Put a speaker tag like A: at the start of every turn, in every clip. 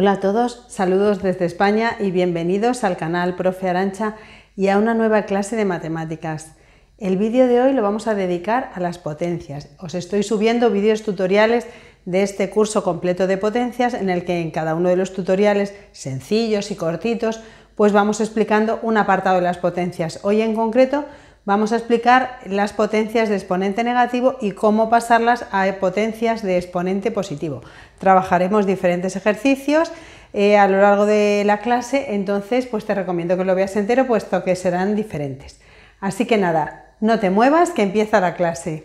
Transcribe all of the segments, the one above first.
A: Hola a todos, saludos desde España y bienvenidos al canal Profe Arancha y a una nueva clase de matemáticas. El vídeo de hoy lo vamos a dedicar a las potencias. Os estoy subiendo vídeos tutoriales de este curso completo de potencias en el que en cada uno de los tutoriales sencillos y cortitos pues vamos explicando un apartado de las potencias. Hoy en concreto vamos a explicar las potencias de exponente negativo y cómo pasarlas a potencias de exponente positivo. Trabajaremos diferentes ejercicios eh, a lo largo de la clase, entonces pues te recomiendo que lo veas entero puesto que serán diferentes. Así que nada, no te muevas que empieza la clase.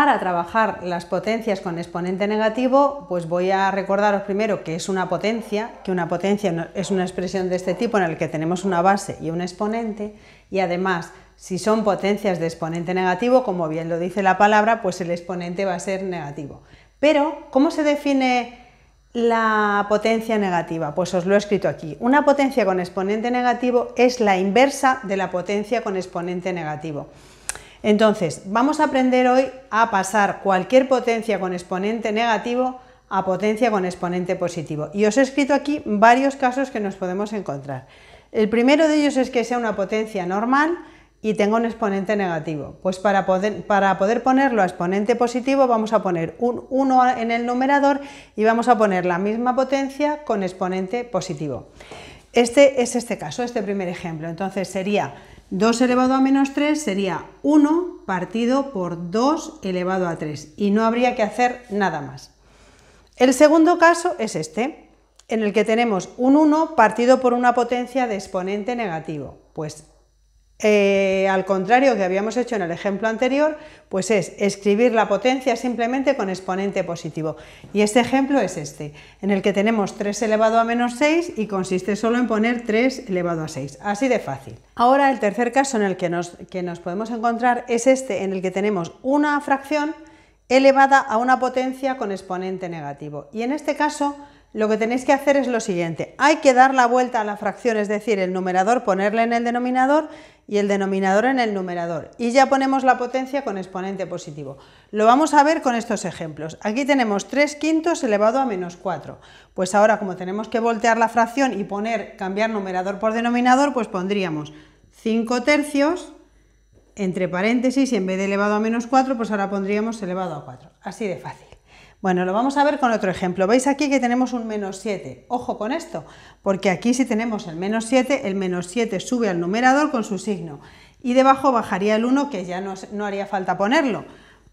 A: Para trabajar las potencias con exponente negativo, pues voy a recordaros primero que es una potencia, que una potencia es una expresión de este tipo en el que tenemos una base y un exponente, y además, si son potencias de exponente negativo, como bien lo dice la palabra, pues el exponente va a ser negativo. Pero, ¿cómo se define la potencia negativa? Pues os lo he escrito aquí. Una potencia con exponente negativo es la inversa de la potencia con exponente negativo. Entonces, vamos a aprender hoy a pasar cualquier potencia con exponente negativo a potencia con exponente positivo. Y os he escrito aquí varios casos que nos podemos encontrar. El primero de ellos es que sea una potencia normal y tenga un exponente negativo. Pues para poder, para poder ponerlo a exponente positivo vamos a poner un 1 en el numerador y vamos a poner la misma potencia con exponente positivo. Este es este caso, este primer ejemplo. Entonces sería 2 elevado a menos 3 sería 1 partido por 2 elevado a 3 y no habría que hacer nada más. El segundo caso es este, en el que tenemos un 1 partido por una potencia de exponente negativo. Pues eh, al contrario que habíamos hecho en el ejemplo anterior, pues es escribir la potencia simplemente con exponente positivo. Y este ejemplo es este, en el que tenemos 3 elevado a menos 6 y consiste solo en poner 3 elevado a 6, así de fácil. Ahora el tercer caso en el que nos, podemos encontrar es este, en el que tenemos una fracción elevada a una potencia con exponente negativo. Y en este caso lo que tenéis que hacer es lo siguiente, hay que dar la vuelta a la fracción, es decir, el numerador ponerle en el denominador y el denominador en el numerador. Y ya ponemos la potencia con exponente positivo. Lo vamos a ver con estos ejemplos. Aquí tenemos 3 quintos elevado a menos 4. Pues ahora, como tenemos que voltear la fracción y poner, cambiar numerador por denominador, pues pondríamos 5 tercios entre paréntesis y en vez de elevado a menos 4, pues ahora pondríamos elevado a 4. Así de fácil. Bueno, lo vamos a ver con otro ejemplo. Veis aquí que tenemos un menos 7. Ojo con esto, porque aquí si tenemos el menos 7, el menos 7 sube al numerador con su signo y debajo bajaría el 1 que ya no, haría falta ponerlo.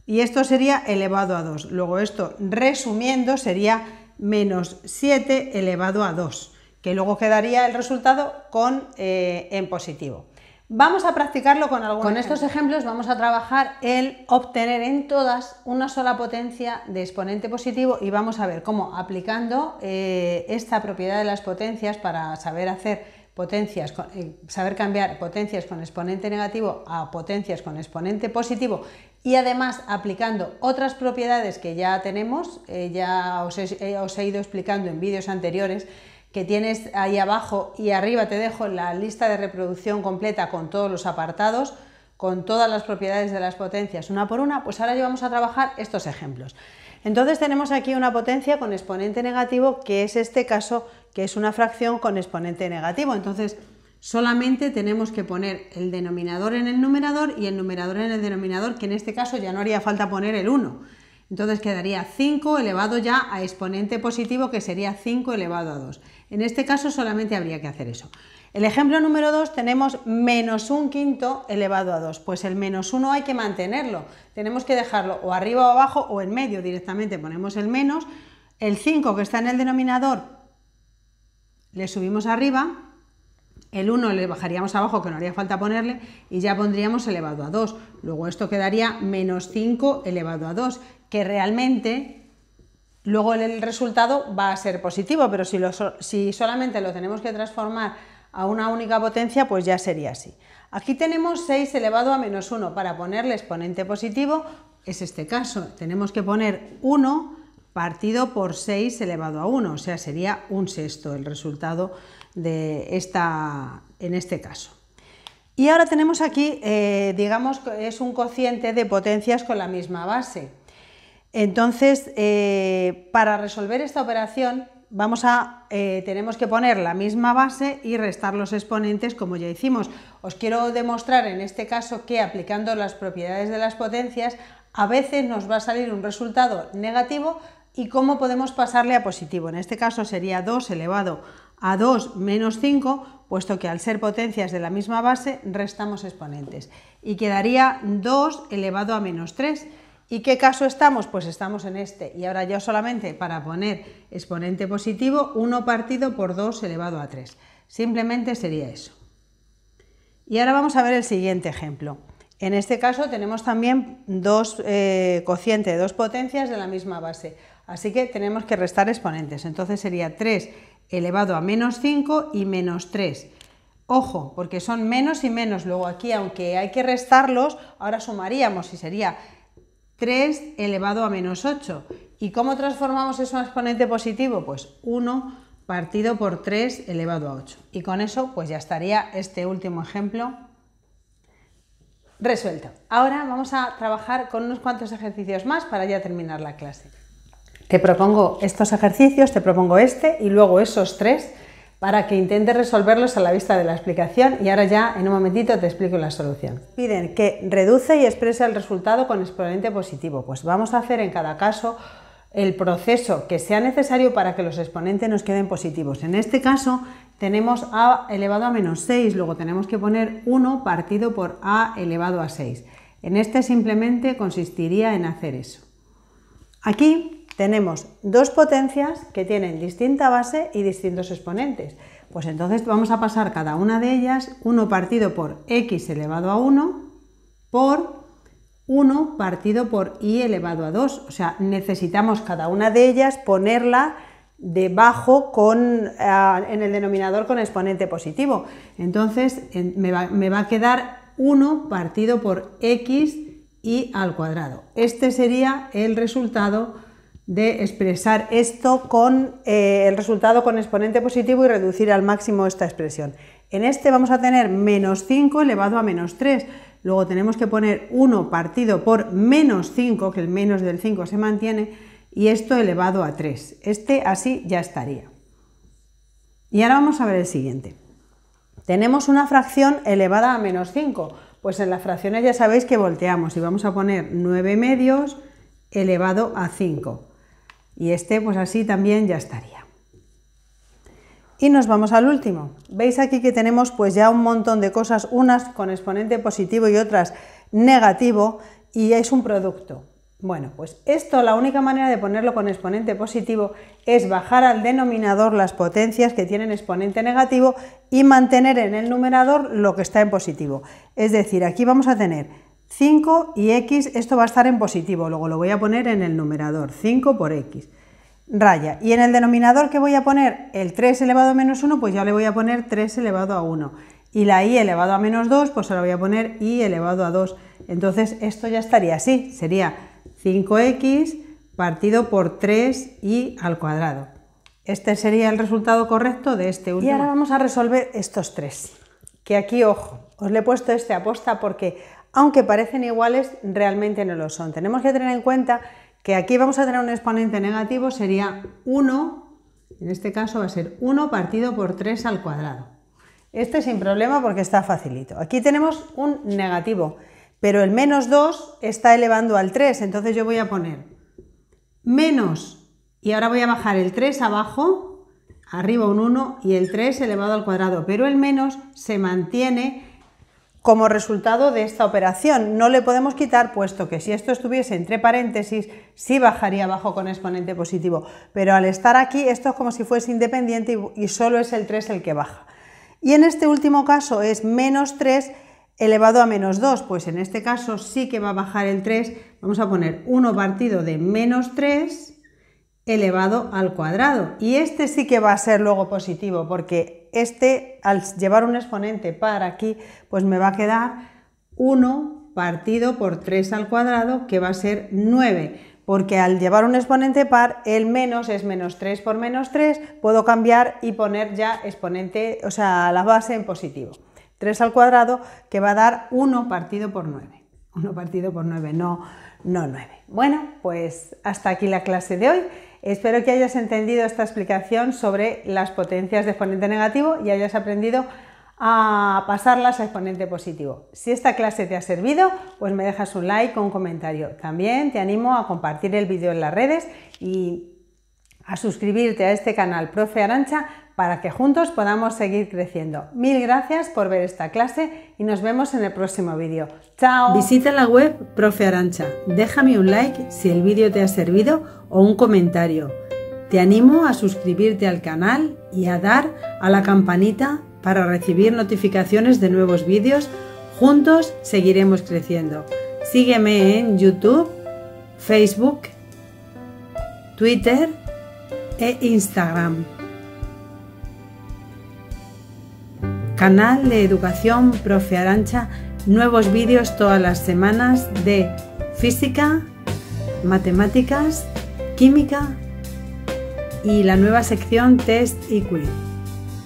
A: Y esto sería elevado a 2. Luego esto, resumiendo, sería menos 7 elevado a 2, que luego quedaría el resultado con eh, en positivo. Vamos a practicarlo con algunos. Con estos ejemplos vamos a trabajar el obtener en todas una sola potencia de exponente positivo y vamos a ver cómo aplicando eh, esta propiedad de las potencias para saber hacer potencias, eh, saber cambiar potencias con exponente negativo a potencias con exponente positivo y además aplicando otras propiedades que ya tenemos, eh, ya os he, os he ido explicando en vídeos anteriores que tienes ahí abajo y arriba te dejo la lista de reproducción completa con todos los apartados, con todas las propiedades de las potencias una por una, pues ahora llevamos a trabajar estos ejemplos. Entonces tenemos aquí una potencia con exponente negativo, que es este caso, que es una fracción con exponente negativo. Entonces solamente tenemos que poner el denominador en el numerador y el numerador en el denominador, que en este caso ya no haría falta poner el 1. Entonces quedaría 5 elevado ya a exponente positivo, que sería 5 elevado a 2. En este caso solamente habría que hacer eso. El ejemplo número 2 tenemos menos un quinto elevado a 2. Pues el menos 1 hay que mantenerlo. Tenemos que dejarlo o arriba o abajo o en medio directamente. Ponemos el menos. El 5 que está en el denominador le subimos arriba. El 1 le bajaríamos abajo, que no haría falta ponerle, y ya pondríamos elevado a 2. Luego esto quedaría menos 5 elevado a 2, que realmente Luego el resultado va a ser positivo, pero si, solamente lo tenemos que transformar a una única potencia, pues ya sería así. Aquí tenemos 6 elevado a menos 1. Para ponerle exponente positivo, es este caso, tenemos que poner 1 partido por 6 elevado a 1, o sea, sería un sexto el resultado de esta, en este caso. Y ahora tenemos aquí, digamos eh, digamos, es un cociente de potencias con la misma base. Entonces, eh, para resolver esta operación, eh, tenemos que poner la misma base y restar los exponentes como ya hicimos. Os quiero demostrar en este caso que aplicando las propiedades de las potencias a veces nos va a salir un resultado negativo y cómo podemos pasarle a positivo. En este caso sería 2 elevado a 2 menos 5, puesto que al ser potencias de la misma base restamos exponentes y quedaría 2 elevado a menos 3 ¿Y qué caso estamos? Pues estamos en este. Y ahora ya solamente para poner exponente positivo, 1 partido por 2 elevado a 3. Simplemente sería eso. Y ahora vamos a ver el siguiente ejemplo. En este caso tenemos también dos eh, cocientes, dos potencias de la misma base. Así que tenemos que restar exponentes. Entonces sería 3 elevado a menos 5 y menos 3. Ojo, porque son menos y menos. Luego aquí, aunque hay que restarlos, ahora sumaríamos y sería 3 elevado a menos 8. ¿Y cómo transformamos eso en exponente positivo? Pues 1 partido por 3 elevado a 8. Y con eso pues ya estaría este último ejemplo resuelto. Ahora vamos a trabajar con unos cuantos ejercicios más para ya terminar la clase. Te propongo estos ejercicios, te propongo este y luego esos tres para que intente resolverlos a la vista de la explicación y ahora ya en un momentito te explico la solución. Piden que reduce y expresa el resultado con exponente positivo. Pues vamos a hacer en cada caso el proceso que sea necesario para que los exponentes nos queden positivos. En este caso tenemos a elevado a menos 6, luego tenemos que poner 1 partido por a elevado a 6. En este simplemente consistiría en hacer eso. Aquí tenemos dos potencias que tienen distinta base y distintos exponentes. Pues entonces vamos a pasar cada una de ellas 1 partido por x elevado a 1 por 1 partido por y elevado a 2. O sea, necesitamos cada una de ellas ponerla debajo eh, en el denominador con exponente positivo. Entonces me va, me va a quedar 1 partido por x y al cuadrado. Este sería el resultado de expresar esto con eh, el resultado con exponente positivo y reducir al máximo esta expresión. En este vamos a tener menos 5 elevado a menos 3. Luego tenemos que poner 1 partido por menos 5, que el menos del 5 se mantiene, y esto elevado a 3. Este así ya estaría. Y ahora vamos a ver el siguiente. Tenemos una fracción elevada a menos 5. Pues en las fracciones ya sabéis que volteamos y vamos a poner 9 medios elevado a 5 y este pues así también ya estaría. Y nos vamos al último. Veis aquí que tenemos pues ya un montón de cosas, unas con exponente positivo y otras negativo, y es un producto. Bueno, pues esto la única manera de ponerlo con exponente positivo es bajar al denominador las potencias que tienen exponente negativo y mantener en el numerador lo que está en positivo. Es decir, aquí vamos a tener 5 y x, esto va a estar en positivo, luego lo voy a poner en el numerador, 5 por x, raya. Y en el denominador que voy a poner el 3 elevado a menos 1, pues ya le voy a poner 3 elevado a 1. Y la i elevado a menos 2, pues ahora voy a poner y elevado a 2. Entonces esto ya estaría así, sería 5x partido por 3y al cuadrado. Este sería el resultado correcto de este último. Y ahora vamos a resolver estos tres. Que aquí, ojo, os le he puesto este aposta porque aunque parecen iguales, realmente no lo son. Tenemos que tener en cuenta que aquí vamos a tener un exponente negativo, sería 1, en este caso va a ser 1 partido por 3 al cuadrado. Este sin problema porque está facilito. Aquí tenemos un negativo, pero el menos 2 está elevando al 3, entonces yo voy a poner menos, y ahora voy a bajar el 3 abajo, arriba un 1 y el 3 elevado al cuadrado, pero el menos se mantiene como resultado de esta operación. No le podemos quitar, puesto que si esto estuviese entre paréntesis, sí bajaría abajo con exponente positivo. Pero al estar aquí, esto es como si fuese independiente y solo es el 3 el que baja. Y en este último caso es menos 3 elevado a menos 2, pues en este caso sí que va a bajar el 3. Vamos a poner 1 partido de menos 3 elevado al cuadrado. Y este sí que va a ser luego positivo, porque este, al llevar un exponente par aquí, pues me va a quedar 1 partido por 3 al cuadrado, que va a ser 9, porque al llevar un exponente par, el menos es menos 3 por menos 3, puedo cambiar y poner ya exponente, o sea, la base en positivo. 3 al cuadrado, que va a dar 1 partido por 9. 1 partido por 9, no, no 9. Bueno, pues hasta aquí la clase de hoy. Espero que hayas entendido esta explicación sobre las potencias de exponente negativo y hayas aprendido a pasarlas a exponente positivo. Si esta clase te ha servido, pues me dejas un like o un comentario. También te animo a compartir el vídeo en las redes y a suscribirte a este canal Profe Arancha para que juntos podamos seguir creciendo. Mil gracias por ver esta clase y nos vemos en el próximo vídeo. ¡Chao! Visita la web Profe Arancha, déjame un like si el vídeo te ha servido o un comentario. Te animo a suscribirte al canal y a dar a la campanita para recibir notificaciones de nuevos vídeos. Juntos seguiremos creciendo. Sígueme en YouTube, Facebook, Twitter e Instagram. Canal de Educación Profe Arancha, nuevos vídeos todas las semanas de física, matemáticas, química y la nueva sección test y quiz.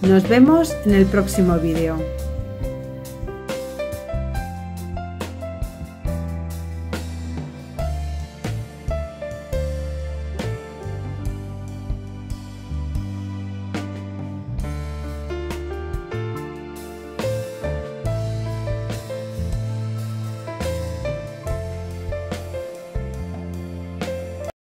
A: Nos vemos en el próximo vídeo.